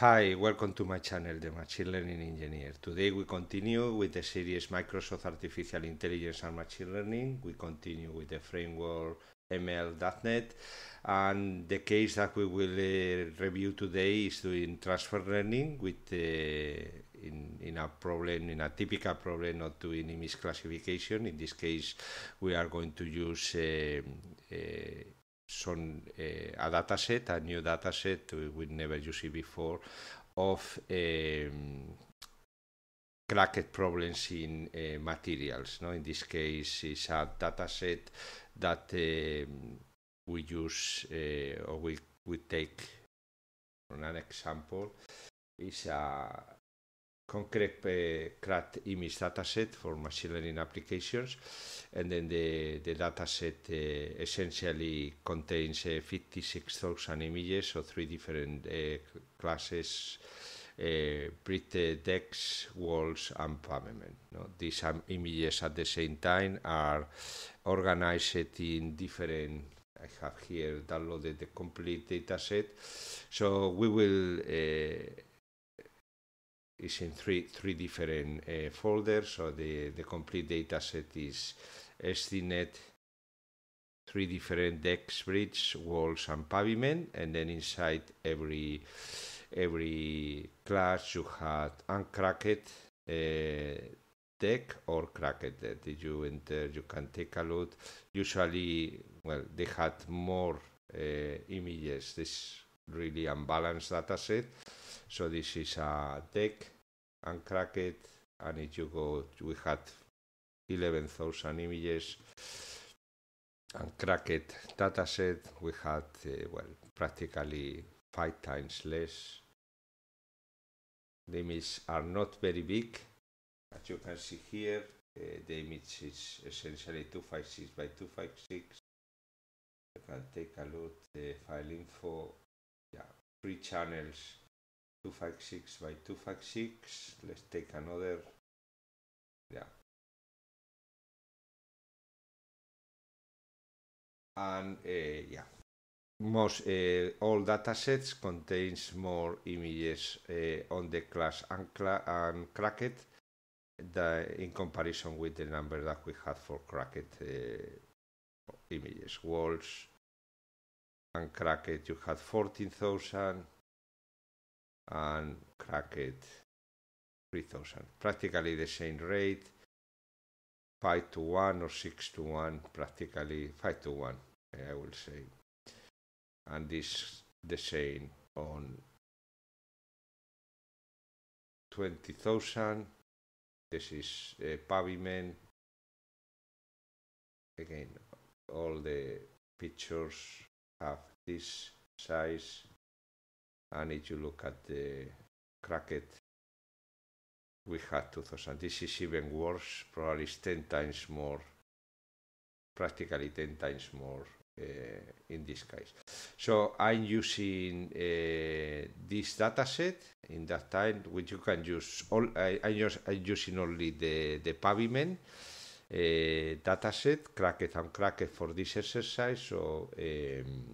Hi, welcome to my channel, The Machine Learning Engineer. Today we continue with the series Microsoft Artificial Intelligence and Machine Learning. We continue with the framework ML.NET and the case that we will uh, review today is doing transfer learning with uh, in, in a problem, in a typical problem of doing image classification. In this case, we are going to use um, uh, some eh, a dataset, a new dataset we never used it before, of um, cracked problems in uh, materials. No? In this case, it's a dataset that um, we use uh, or we, we take, on an example, is a Concrete image dataset for machine learning applications. And then the, the dataset uh, essentially contains uh, eh, 56,000 images of three different uh, classes uh, Brit decks, walls, and pavement. No? These um, images at the same time are organized in different I have here downloaded the complete dataset, So we will uh, is in three three different uh, folders. So the the complete data set is SDNet, three different decks, bridge, walls, and pavement, and then inside every every class you had uncracked uh, deck or cracked deck. Did you enter? You can take a look. Usually, well, they had more uh, images. This really unbalanced data set so this is a deck and crack it and if you go we had 11,000 images and it. dataset we had uh, well practically five times less the images are not very big as you can see here uh, the image is essentially 256 by 256 you can take a look the file info yeah three channels 256 by 256 let's take another yeah and uh, yeah most uh, all datasets contains more images uh, on the class and cracket. in comparison with the number that we had for cracked uh, images walls and cracket, you had 14000 and cracked 3000 practically the same rate 5 to 1 or 6 to 1 practically 5 to 1 i will say and this the same on 20000 this is a uh, pavement again all the pictures have this size and if you look at the cracket we had 2000 this is even worse probably 10 times more practically 10 times more uh, in this case so i'm using uh, this dataset in that time which you can use all I, I just, i'm using only the the pavement uh, dataset cracket and cracket for this exercise so um,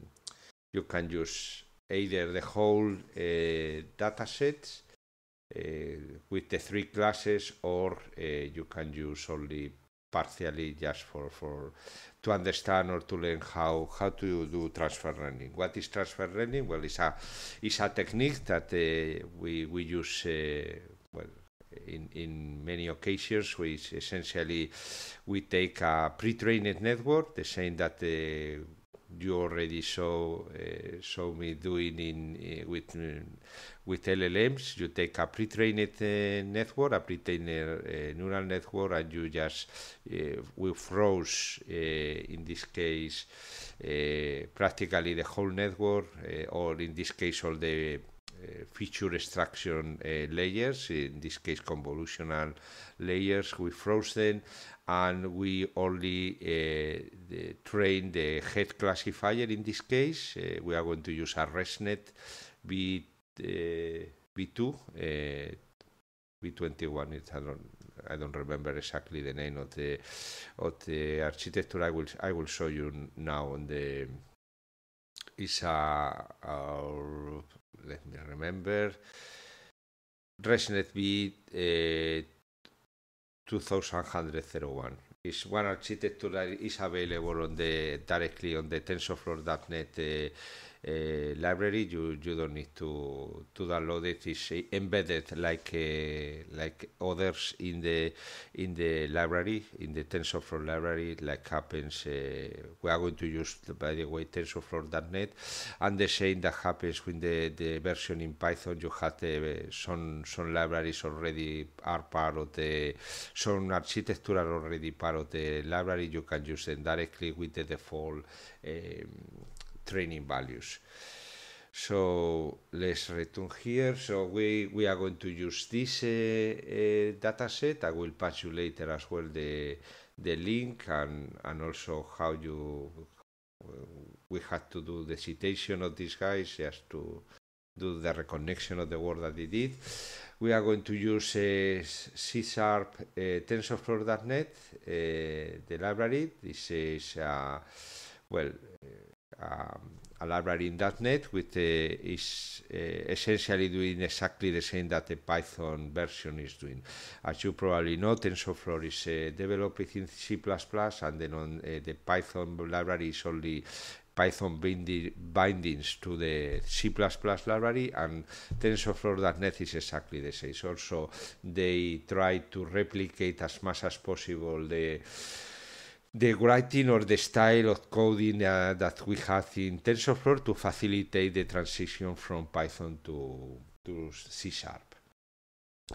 you can use either the whole uh, data sets uh, with the three classes or uh, you can use only partially just for, for to understand or to learn how, how to do transfer learning. What is transfer learning? Well, it's a, it's a technique that uh, we, we use uh, well, in, in many occasions, which essentially we take a pre-trained network, the same that uh, you already saw uh, saw me doing in uh, with um, with LLMs. You take a pre-trained uh, network, a pre-trained uh, neural network, and you just uh, we froze in this case practically the whole network, or in this case all the feature extraction uh, layers, in this case convolutional layers with frozen, and we only uh, the train the head classifier in this case. Uh, we are going to use a ResNet V, V2, V21, it's, I don't, I don't remember exactly the name of the of the architecture. I will I will show you now on the. It's a, a let me remember. ResNetB uh, 2101 is one architecture that is available on the directly on the TensorFlow.net uh, eh, Eh, library, you, you don't need to, to download it. It's eh, embedded like eh, like others in the in the library, in the TensorFlow library, like happens. we are going to use, by the way, TensorFlow.net, and the same that happens with the, the version in Python. You have some some libraries already are part of the some architecture are already part of the library. You can use them directly with the default. Um, training values. So let's return here. So we, we are going to use this uh, uh, data set. I will pass you later as well the, the link and, and also how you we had to do the citation of these guys just to do the reconnection of the work that they did. We are going to use uh, C Sharp uh, TensorFlow.net, uh, the library. This is, uh, well, um, a library in .NET which is uh, essentially doing exactly the same that the Python version is doing. As you probably know, TensorFlow is uh, developed in C++ and then on uh, the Python library is only Python bindi bindings to the C++ library and TensorFlow.net is exactly the same. Also, they try to replicate as much as possible the the writing or the style of coding uh, that we have in TensorFlow to facilitate the transition from Python to, to C Sharp.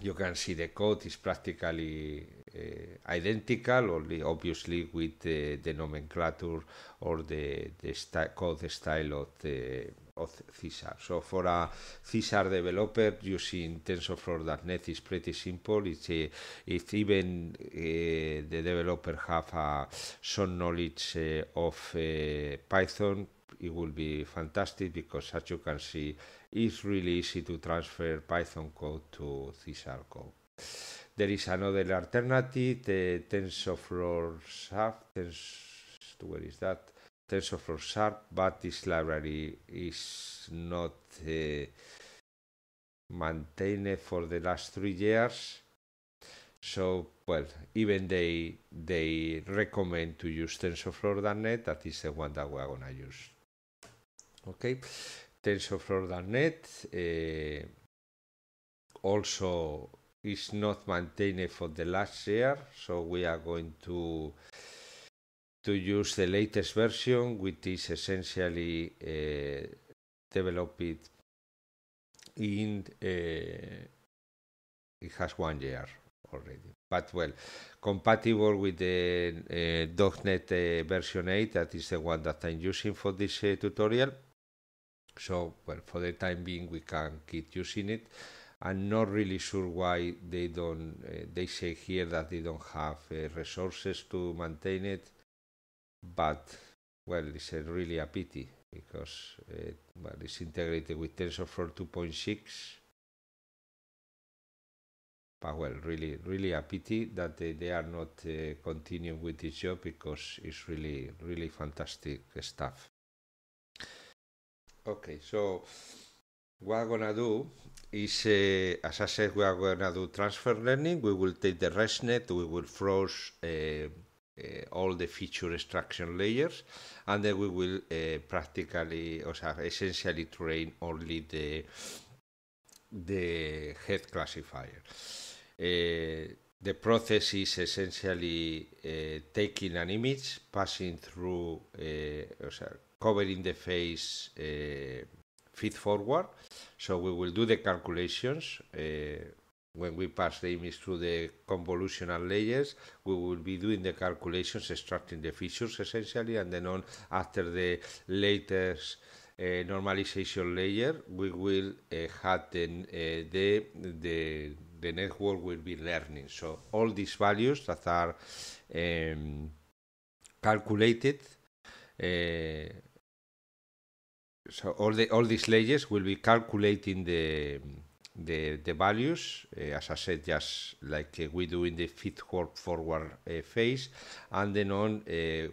You can see the code is practically uh, identical, only obviously with the, the nomenclature or the, the code style of the of CSAR. So for a CSAR developer, using TensorFlow.net is pretty simple. It's a, if even uh, the developer have uh, some knowledge eh, of eh, Python, it will be fantastic because as you can see, it's really easy to transfer Python code to CSAR code. There is another alternative, the TensorFlow SAF, tens where is that? TensorFlow Sharp, but this library is not uh, maintained for the last three years. So, well, even they they recommend to use TensorFlow.net. That is the one that we are gonna use. Okay, TensorFlow.net uh, also is not maintained for the last year, so we are going to to use the latest version, which is essentially uh, developed in uh, it has one year already. But well, compatible with the uh, .NET uh, version 8, that is the one that I'm using for this uh, tutorial. So well, for the time being, we can keep using it. I'm not really sure why they don't. Uh, they say here that they don't have uh, resources to maintain it but well, it's a really a pity because it, eh, well, it's integrated with TensorFlow 2.6. But well, really, really a pity that they, they are not uh, continuing with this job because it's really, really fantastic stuff. Okay, so what I'm gonna do is, uh, as I said, we are gonna do transfer learning. We will take the ResNet, we will froze. Uh, Eh, all the feature extraction layers and then we will eh, practically or essentially train only the the head classifier eh, the process is essentially uh, taking an image, passing through, uh, covering the face uh, feed forward. So we will do the calculations when we pass the image through the convolutional layers, we will be doing the calculations, extracting the features essentially, and then on after the latest uh, normalization layer, we will uh, have the, uh, the, the, the network will be learning. So all these values that are um, calculated uh, so all the all these layers will be calculating the the, the values, uh, as I said, just like uh, we do in the feed forward uh, phase. And then on,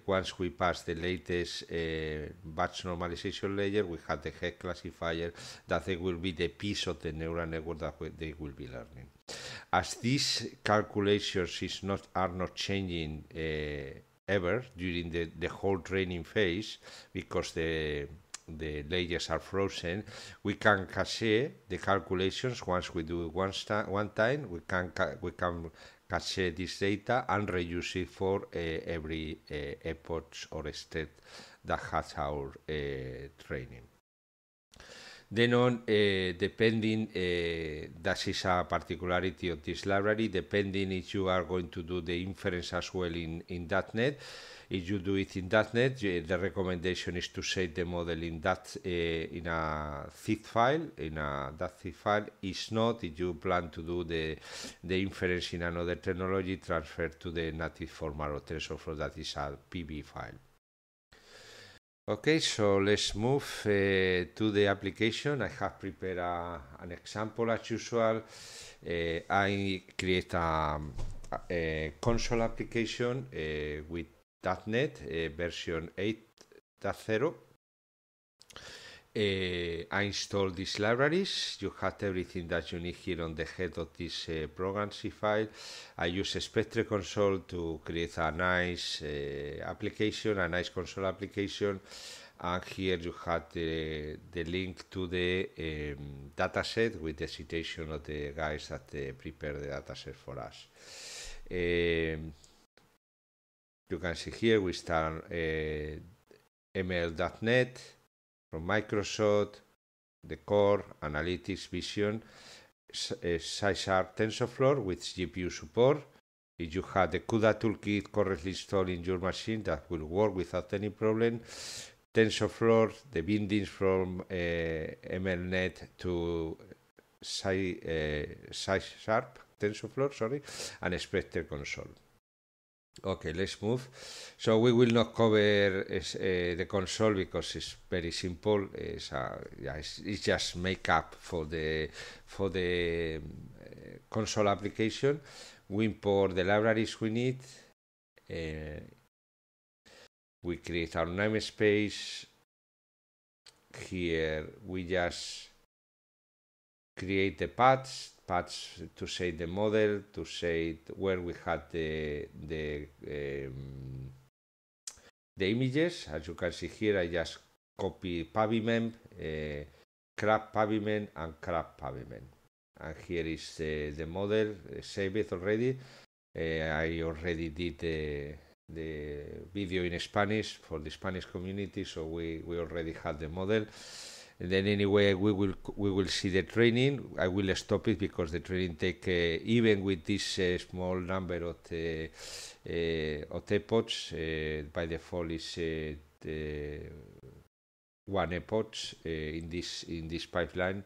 once we pass the latest batch normalization layer, we have the head classifier that they will be the piece of the neural network that they will be learning. As these calculations is not, are not changing ever during the, the whole training phase, because the the layers are frozen, we can cache the calculations once we do one, one time. We can we can cache this data and reuse it for uh, every uh, eh, epoch or step that has our uh, training. Then on, uh, depending, uh, that is a particularity of this library, depending if you are going to do the inference as well in, in that net, if you do it in that net, the recommendation is to save the model in that uh, in a zip file. In a that zip file, is not if you plan to do the the inference in another technology, transfer to the native format or TensorFlow that is a PB file. Okay, so let's move uh, to the application. I have prepared a, an example as usual. Uh, I create a, a console application uh, with .NET uh, version 8.0 uh, I installed these libraries. You have everything that you need here on the head of this uh, program C file. I use Spectre console to create a nice uh, application, a nice console application. And here you have the, the link to the um, dataset with the citation of the guys that uh, prepared the dataset for us. Um, you can see here we start uh, ml.net from Microsoft, the Core, Analytics, Vision, Sizar eh, TensorFlow with GPU support. If you have the CUDA toolkit correctly installed in your machine, that will work without any problem. TensorFlow, the bindings from uh, MLNet to C# uh, eh, Sharp, TensorFlow, sorry, and Spectre console. Okay, let's move. So we will not cover uh, the console because it's very simple. It's, uh, yeah, it's, it's just makeup for the for the eh, console application. We import the libraries we need. Uh, we create our namespace. Here we just create the paths paths to save the model, to save where we had the the um, the images. As you can see here, I just copy pavement, uh, crab pavement, and crab pavement. And here is uh, the model uh, saved already. Uh, I already did the the video in Spanish for the Spanish community, so we we already had the model. And then anyway, we will we will see the training. I will stop it because the training take uh, even with this uh, small number of uh, uh of epochs by default is the one epoch in this in this pipeline.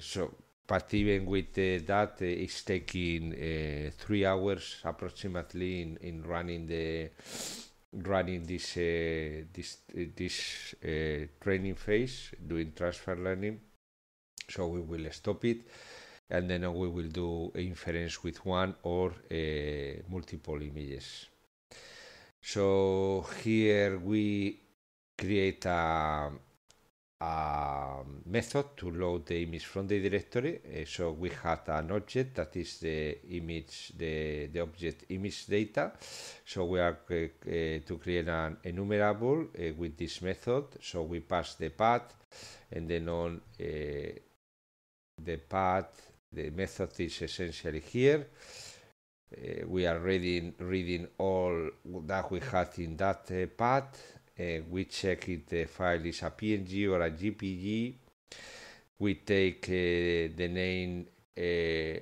so but even with uh, that, uh, it's taking uh, three hours approximately in, in running the running this uh, this uh, this uh, training phase doing transfer learning so we will stop it and then we will do inference with one or uh, multiple images so here we create a, a method to load the image from the directory. Uh, so we had an object that is the image, the, the object image data. So we are uh, uh to create an enumerable uh, with this method. So we pass the path and then on uh, the path, the method is essentially here. Uh, we are reading, reading all that we had in that path uh, we check if the file is a PNG or a GPG. We take uh, the name uh,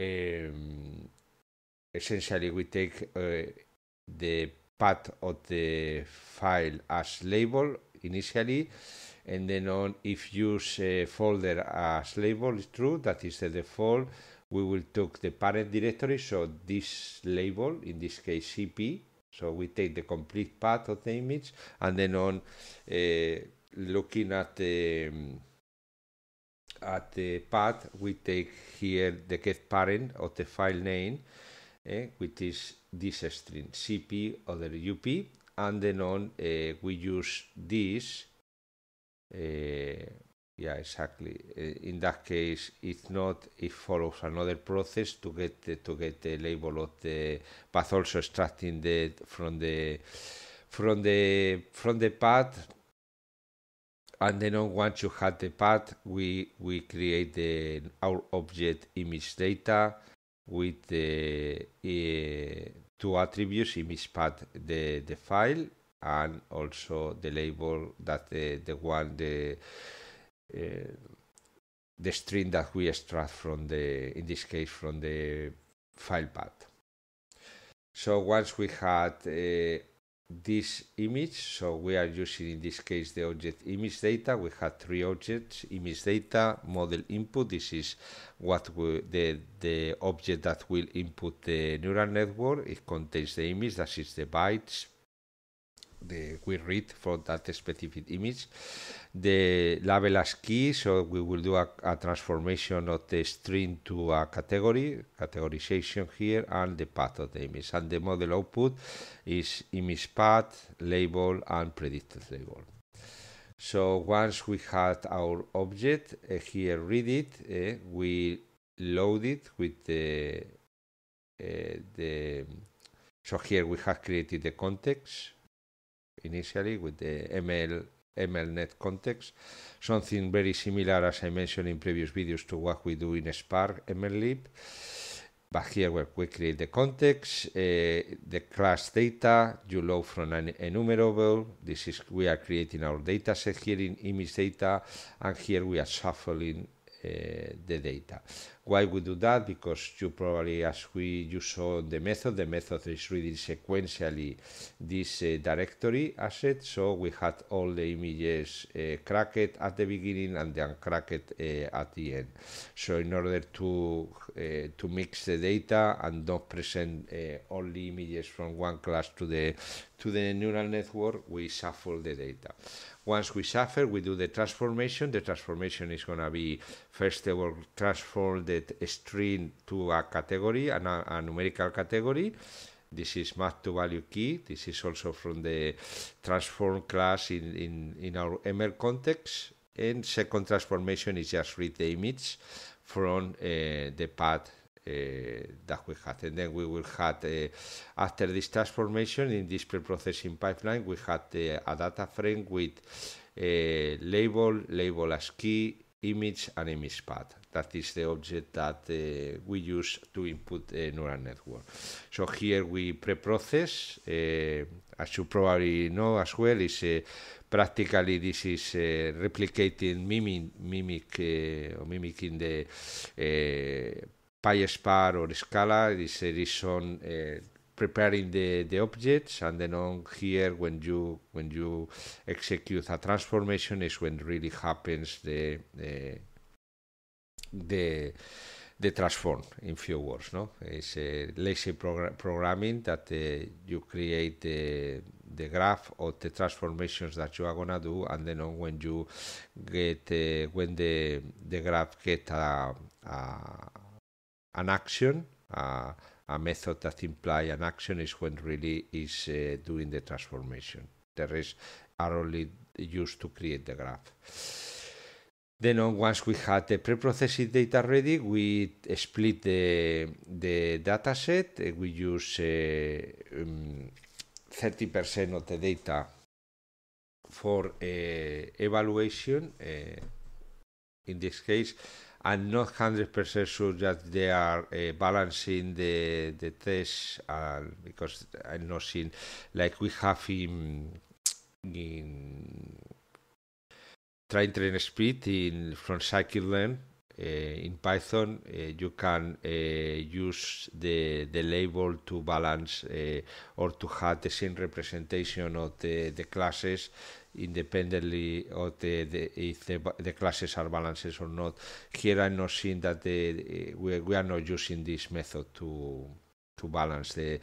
um, essentially we take uh, the path of the file as label initially and then on if use folder as label is true that is the default we will take the parent directory so this label in this case cp so we take the complete path of the image and then on uh, looking at the mm, at the path we take here the get parent of the file name eh, which is this string cp or the up and then on uh, we use this uh, yeah, exactly. Eh, in that case, it's not. It follows another process to get the, to get the label of the, but also extracting the from the from the from the path. And then once you have the path, we we create the our object image data with the uh, two attributes image path the the file and also the label that the the one the Eh, the string that we extract from the, in this case, from the file path. So once we had uh, this image, so we are using in this case the object image data. We had three objects: image data, model input. This is what we, the the object that will input the neural network. It contains the image, that is the bytes the, we read for that specific image the label as key, so we will do a, a, transformation of the string to a category, categorization here, and the path of the image. And the model output is image path, label, and predicted label. So once we had our object uh, here read it, uh, we load it with the, uh, the, so here we have created the context initially with the ML MLNet context, something very similar as I mentioned in previous videos to what we do in Spark MLlib. But here where we create the context, uh, the class data, you load from an enumerable. This is we are creating our data set here in image data, and here we are shuffling Eh, the data. Why we do that? Because you probably, as we you saw the method, the method is reading sequentially this eh, directory asset. So we had all the images eh, cracked at the beginning and then cracked at the end. So in order to to mix the data and not present the images from one class to the to the neural network, we shuffle the data. Once we suffer, we do the transformation. The transformation is going to be first of all transform the string to a category, a, a numerical category. This is math to value key. This is also from the transform class in, in, in our ML context. And second transformation is just read the image from uh, the path Eh, that we had. And then we will have, eh, after this transformation in this pre-processing pipeline, we had eh, a data frame with label, label as key, image, and image path. That is the object that uh, we use to input a neural network. So here we pre-process, uh, as you probably know as well, is uh, practically this is replicating mimic, mimic mimicking the PySpark or Scala is a on uh, preparing the, the objects and then on here when you when you execute a transformation is when really happens the the the, the transform in few words no it's a lazy progr programming that uh, you create the the graph or the transformations that you are gonna do and then on when you get uh, when the the graph get a, a an action. Uh, a method that implies an action is when really is uh, doing the transformation. The rest are only used to create the graph. Then once we had the preprocessing data ready, we split the, the data set. Uh, we use 30% uh, um, of the data for uh, evaluation. Uh, in this case, I'm not 100% sure that they are uh, balancing the the tests uh, because I'm not seeing like we have in in train train speed in from cycling uh, in Python uh, you can uh, use the the label to balance uh, or to have the same representation of the, the classes independently of the, the if the, the, classes are balanced or not. Here I'm not seeing that the, eh, we, we are not using this method to to balance the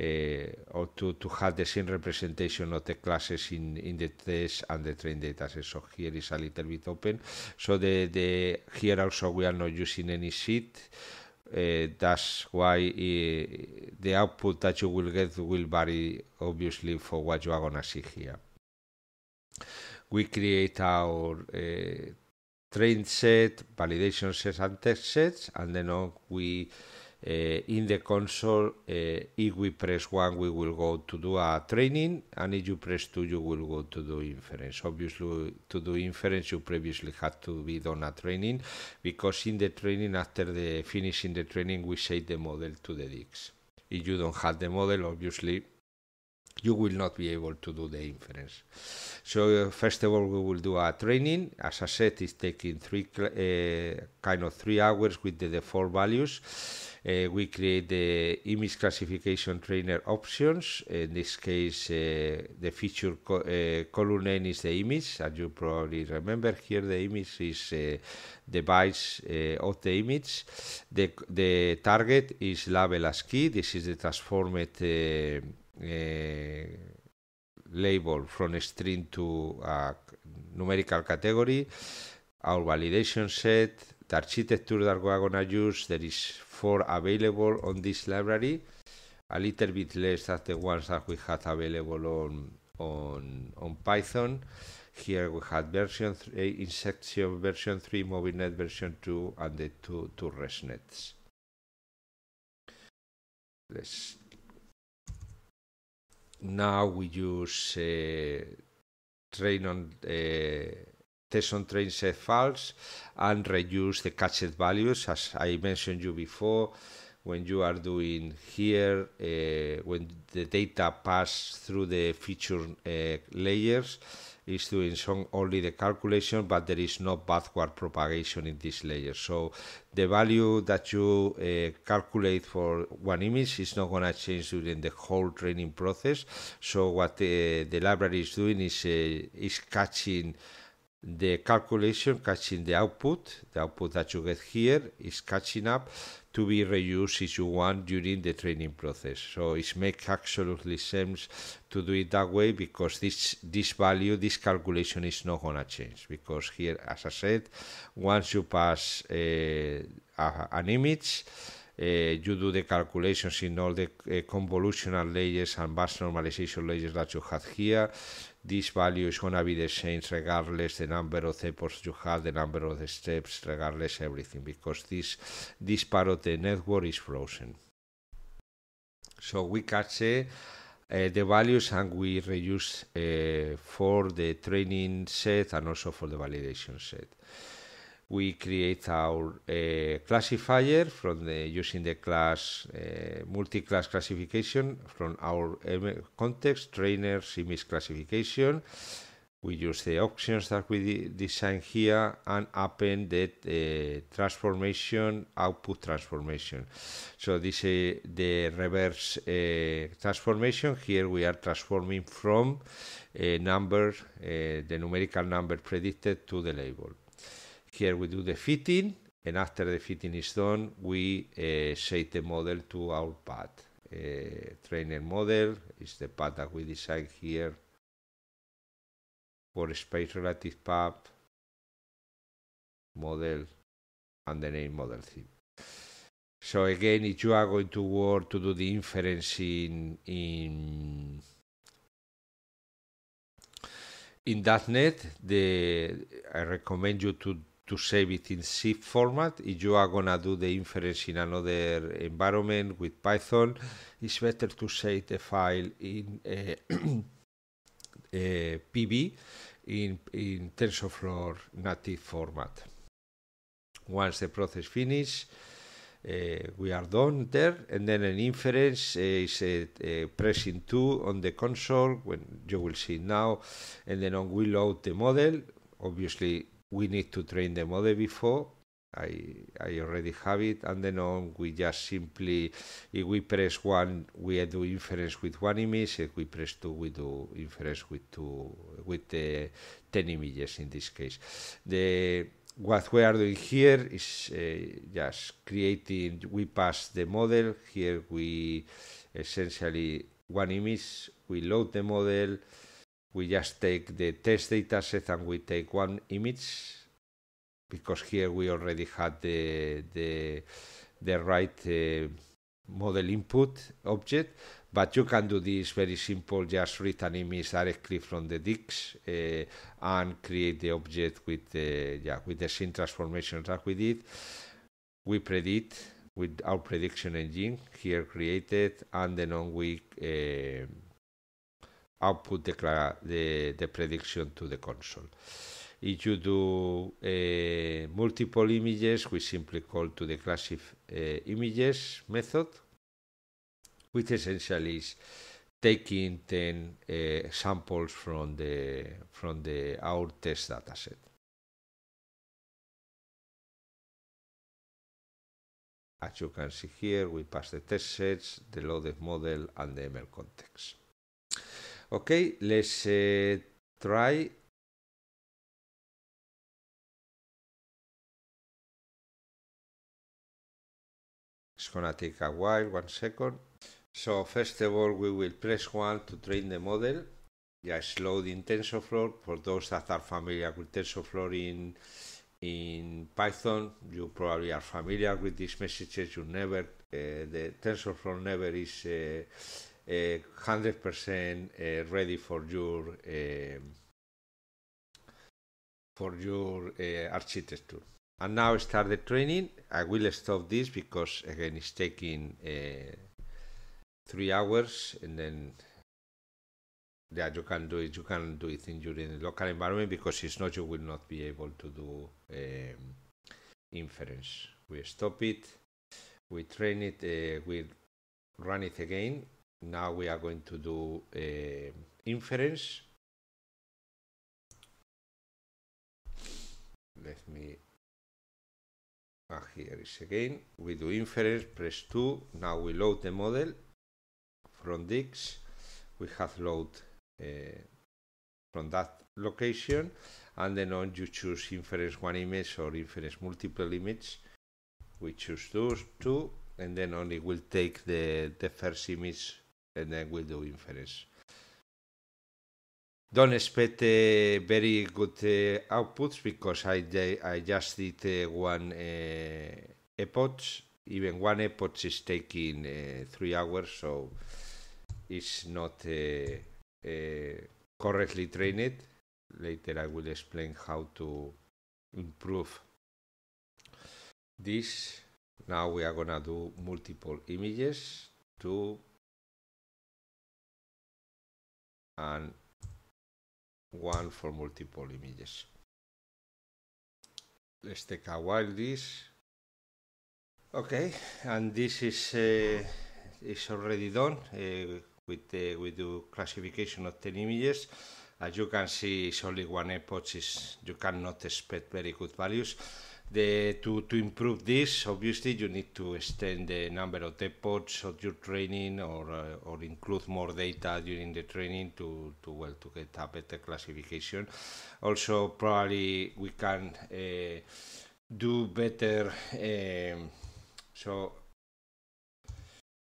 uh, or to, to have the same representation of the classes in, in the test and the train data So here is a little bit open. So the, the here also we are not using any seed. Uh, eh, that's why uh, the output that you will get will vary obviously for what you are gonna see here. We create our uh, train set, validation sets, and test sets, and then we uh, in the console, eh, if we press 1, we will go to do a training, and if you press 2, you will go to do inference. Obviously, to do inference, you previously had to be done a training, because in the training, after the finishing the training, we save the model to the DIX. If you don't have the model, obviously, you will not be able to do the inference. So uh, first of all, we will do a training. As I said, it's taking three uh, kind of three hours with the default values. Uh, we create the image classification trainer options. In this case, uh, the feature co uh, column name is the image. As you probably remember, here the image is uh, device uh, of the image. The, the target is label as key. This is the transformed Eh, label from string to a numerical category, our validation set, the architecture that we're gonna use, there is four available on this library, a little bit less than the ones that we had available on, on, on Python. Here we had version three, in section version 3, MobileNet version 2, and the two, two ResNets. Let's now we use uh, train on uh, test on train set false and reduce the cached values as I mentioned you before when you are doing here uh, when the data pass through the feature uh, layers is doing some only the calculation, but there is no backward propagation in this layer. So the value that you uh, calculate for one image is not going to change during the whole training process. So what uh, the library is doing is uh, is catching the calculation, catching the output, the output that you get here is catching up to be reused if you want during the training process. So it makes absolutely sense to do it that way because this this value, this calculation is not gonna change because here, as I said, once you pass uh, a, an image, uh, you do the calculations in all the uh, convolutional layers and batch normalization layers that you have here. This value is going to be the same regardless the number of efforts you have, the number of the steps, regardless everything, because this, this part of the network is frozen. So we catch uh, the values and we reuse uh, for the training set and also for the validation set we create our uh, classifier from the using the class uh, multi-class classification from our context trainer image classification. We use the options that we de design here and append the uh, transformation output transformation. So this is uh, the reverse uh, transformation. Here we are transforming from a uh, number, the numerical number predicted to the label. Here we do the fitting, and after the fitting is done, we uh, shape the model to our path. Eh, uh, trainer model is the path that we design here for space relative path model and the name model theme. So again, if you are going to work to do the inference in in in .NET, the I recommend you to to save it in zip format. If you are gonna do the inference in another environment with Python, it's better to save the file in eh, eh, PB in, in TensorFlow native format. Once the process finish, uh, eh, we are done there, and then an inference uh, is uh, pressing 2 on the console, when you will see now, and then on we load the model, obviously we need to train the model before. I, I already have it, and then on we just simply, if we press one, we do inference with one image. If we press two, we do inference with two, with the ten images in this case. The what we are doing here is uh, just creating. We pass the model here. We essentially one image. We load the model we just take the test data set and we take one image because here we already had the the the right uh, model input object but you can do this very simple just read an image directly from the dix uh, and create the object with the uh, yeah with the scene transformation that we did we predict with our prediction engine here created and then on we uh, output the, the, the prediction to the console. If you do uh, multiple images, we simply call to the classif uh, eh, images method, which essentially is taking 10 uh, samples from the from the our test dataset. As you can see here, we pass the test sets, the loaded model, and the ML context. Ok, let's uh, eh, try It's gonna take a while, one second. So first of all, we will press 1 to train the model. Just load TensorFlow. For those that are familiar with TensorFlow in, in Python, you probably are familiar with these messages. You never, uh, the TensorFlow never is uh, 100% uh, uh, ready for your uh, for your architecture. And now start the training. I will stop this because again it's taking three hours and then yeah you can do it you can do it in your local environment because it's not you will not be able to do um, inference we stop it we train it uh, we run it again now we are going to do inference. Let me Ah, here is again. We do inference, press 2. Now we load the model from Dix. We have load uh, from that location. And then on you choose inference one image or inference multiple image. We choose those two. And then only we will take the, the first image and then we will do inference. Don't expect uh, very good uh, outputs because I, I just did uh, one uh, epoch. Even one epoch is taking uh, three hours, so it's not uh, uh, correctly trained. Later, I will explain how to improve this. Now we are gonna do multiple images to and one for multiple images. Let's take a while this. Okay, and this is uh, is already done uh, with the with the classification of 10 images. As you can see, it's only one epoch. Is you cannot expect very good values. The, to, to improve this, obviously, you need to extend the number of depots of your training or, uh, or include more data during the training to, to, well, to get a better classification. Also, probably we can uh, do better. Um, so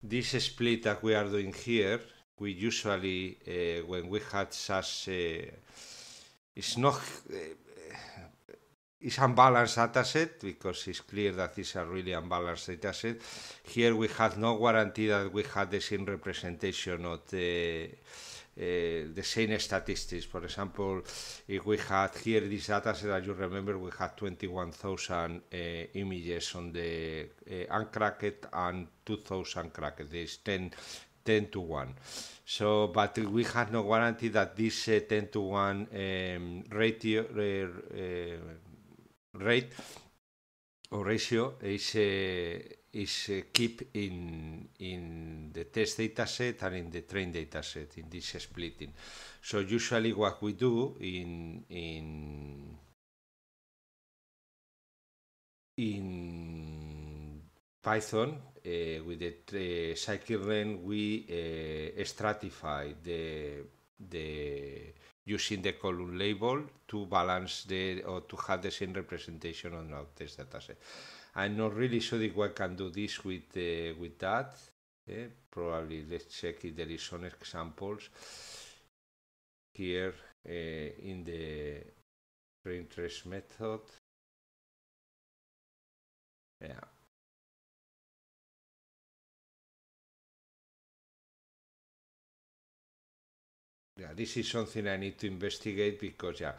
this split that we are doing here, we usually, uh, when we had such, uh, it's not uh, is unbalanced data set because it's clear that is a really unbalanced data set. Here we have no guarantee that we have the same representation of the uh, the same statistics. For example, if we had here this data set, as you remember, we had 21,000 uh, eh, images on the uh, uncracked and 2,000 cracked. This 10, 10 to 1. So, but we have no guarantee that this 10 to 1 um, ratio rate or ratio is uh, is uh, keep in in the test data set and in the train data set in this splitting. So usually what we do in in in Python uh, with the uh, scikit we uh, stratify the the using the column label to balance the or to have the same representation on our test dataset. I'm not really sure if we can do this with uh, with that. Okay. Eh? Probably let's check if there is some examples here uh, in the printresh method. Yeah, Yeah, this is something I need to investigate because yeah,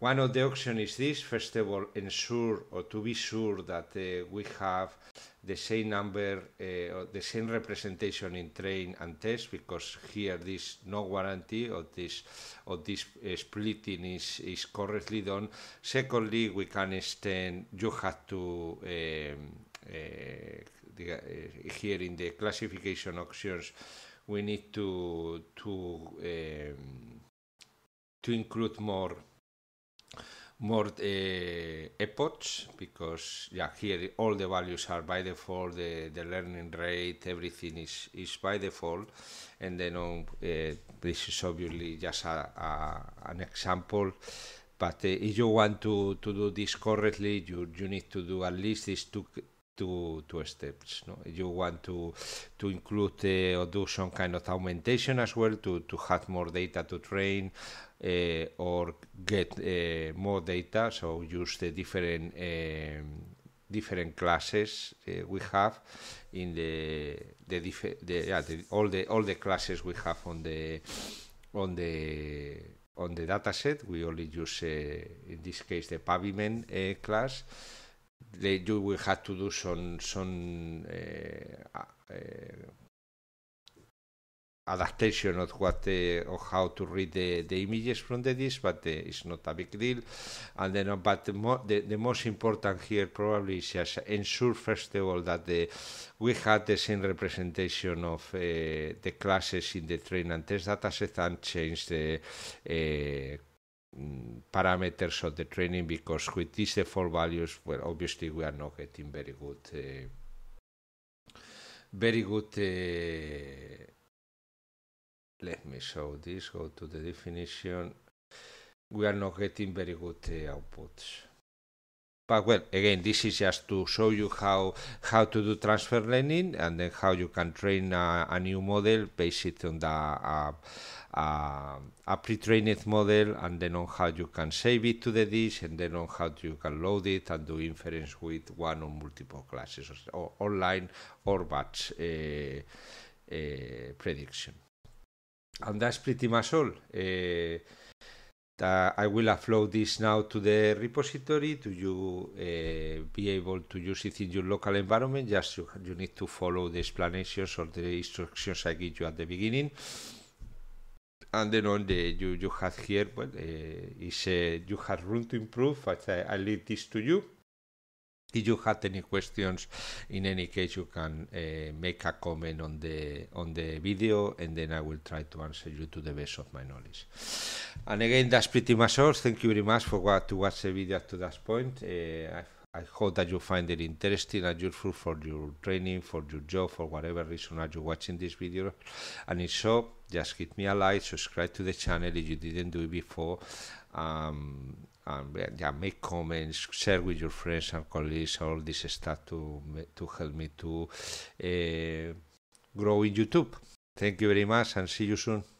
one of the options is this. First of all, ensure or to be sure that uh, we have the same number uh, or the same representation in train and test because here this no guarantee of this of this uh, splitting is is correctly done. Secondly, we can extend. You have to. Um, uh, the, uh, here in the classification options we need to to um, to include more more uh, epochs because yeah here all the values are by default the, the learning rate everything is is by default and then um, uh, this is obviously just a, a an example but uh, if you want to to do this correctly you you need to do at least these two Two two steps. No? You want to to include uh, or do some kind of augmentation as well to to have more data to train uh, or get uh, more data. So use the different um, different classes uh, we have in the the, the, yeah, the, all the all the classes we have on the on the on the dataset. We only use uh, in this case the pavement uh, class they do we have to do some some eh, eh, adaptation of what the, of how to read the, the images from the disk, but the, eh, it's not a big deal. And then, uh, but the, mo- the, the most important here probably is just ensure first of all that the, we had the same representation of uh, the classes in the train and test dataset and change the uh, parameters of the training because with these default values, well, obviously we are not getting very good, uh, very good. Uh, let me show this. Go to the definition. We are not getting very good uh, outputs. But well, again, this is just to show you how how to do transfer learning and then how you can train a, a new model based on the uh, uh, a pre-trained model and then on how you can save it to the disk and then on how you can load it and do inference with one or multiple classes or, or online or batch uh, uh, prediction. And that's pretty much all. Eh, uh, I will upload this now to the repository to you uh, be able to use it in your local environment. Just you, you need to follow the explanations or the instructions I give you at the beginning and then on the you you have here well uh, is uh, you have room to improve but I, I, leave this to you if you have any questions in any case you can uh, make a comment on the on the video and then i will try to answer you to the best of my knowledge and again that's pretty much all thank you very much for what to watch the video up to that point uh, I hope that you find it interesting and useful for your training, for your job, for whatever reason are you watching this video. And if so, just hit me a like, subscribe to the channel if you didn't do it before. Um, and yeah, make comments, share with your friends and colleagues, all this stuff to to help me to uh, grow in YouTube. Thank you very much and see you soon.